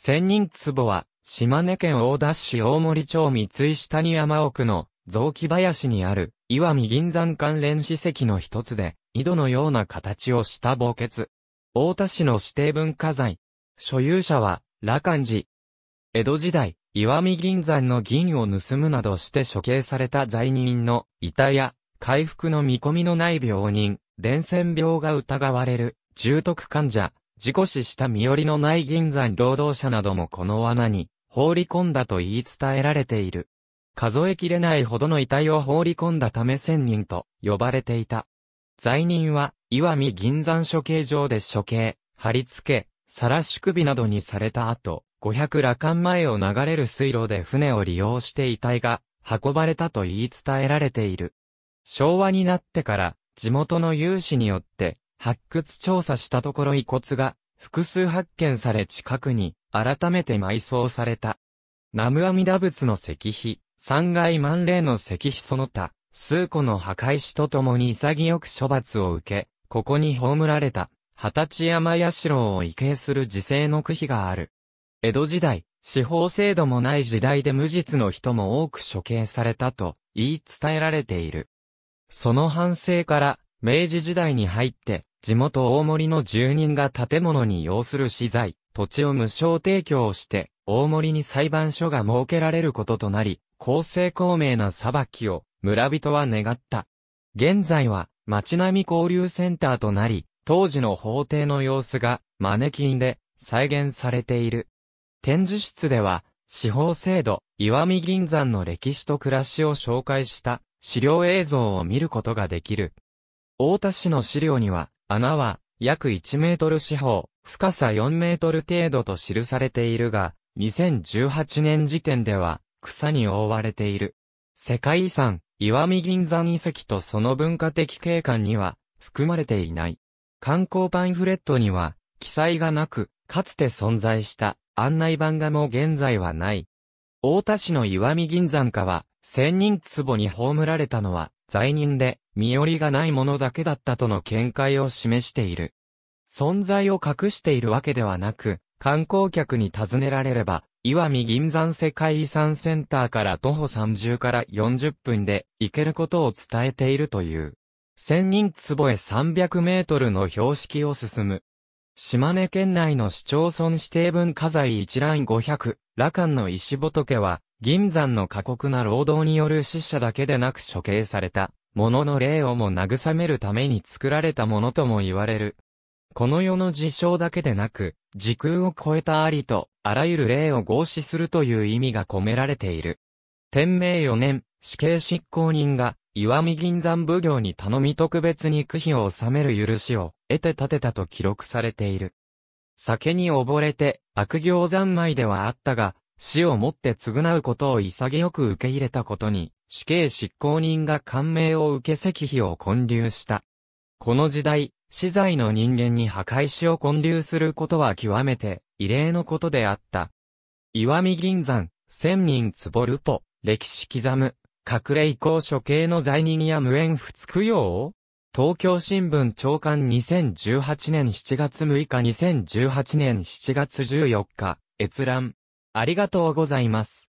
千人壺は、島根県大田市大森町三井下に山奥の雑木林にある、岩見銀山関連史跡の一つで、井戸のような形をした墓穴。大田市の指定文化財。所有者は、羅漢寺。江戸時代、岩見銀山の銀を盗むなどして処刑された罪人の遺体や、回復の見込みのない病人、伝染病が疑われる、重篤患者、事故死した身寄りのない銀山労働者などもこの罠に放り込んだと言い伝えられている。数えきれないほどの遺体を放り込んだため千人と呼ばれていた。罪人は、岩見銀山処刑場で処刑、貼り付け、晒し首などにされた後、500羅漢前を流れる水路で船を利用して遺体が運ばれたと言い伝えられている。昭和になってから、地元の有志によって、発掘調査したところ遺骨が複数発見され近くに改めて埋葬された。南無阿弥陀仏の石碑、三階万霊の石碑その他、数個の墓石とともに潔く処罰を受け、ここに葬られた、二十歳山郎を畏敬する自生の区碑がある。江戸時代、司法制度もない時代で無実の人も多く処刑されたと言い伝えられている。その反省から、明治時代に入って、地元大森の住人が建物に要する資材、土地を無償提供して、大森に裁判所が設けられることとなり、公正公明な裁きを村人は願った。現在は町並み交流センターとなり、当時の法廷の様子がマネキンで再現されている。展示室では、司法制度、岩見銀山の歴史と暮らしを紹介した資料映像を見ることができる。大田市の資料には、穴は、約1メートル四方、深さ4メートル程度と記されているが、2018年時点では、草に覆われている。世界遺産、岩見銀山遺跡とその文化的景観には、含まれていない。観光パンフレットには、記載がなく、かつて存在した案内版画も現在はない。大田市の岩見銀山下は、千人壺に葬られたのは、罪人で、身寄りがないものだけだったとの見解を示している。存在を隠しているわけではなく、観光客に尋ねられれば、岩見銀山世界遺産センターから徒歩30から40分で行けることを伝えているという。千人坪へ300メートルの標識を進む。島根県内の市町村指定文化財一覧500、羅漢の石仏は、銀山の過酷な労働による死者だけでなく処刑された、ものの霊をも慰めるために作られたものとも言われる。この世の事象だけでなく、時空を超えたありと、あらゆる霊を合祀するという意味が込められている。天明4年、死刑執行人が、岩見銀山奉行に頼み特別に区費を納める許しを得て立てたと記録されている。酒に溺れて悪行三昧ではあったが、死をもって償うことを潔く受け入れたことに、死刑執行人が感銘を受け石碑を建立した。この時代、死罪の人間に墓石を建立することは極めて異例のことであった。岩見銀山、千人坪ルポ、歴史刻む、隠れ以降処刑の罪人や無縁不服用東京新聞長官2018年7月6日2018年7月14日、閲覧。ありがとうございます。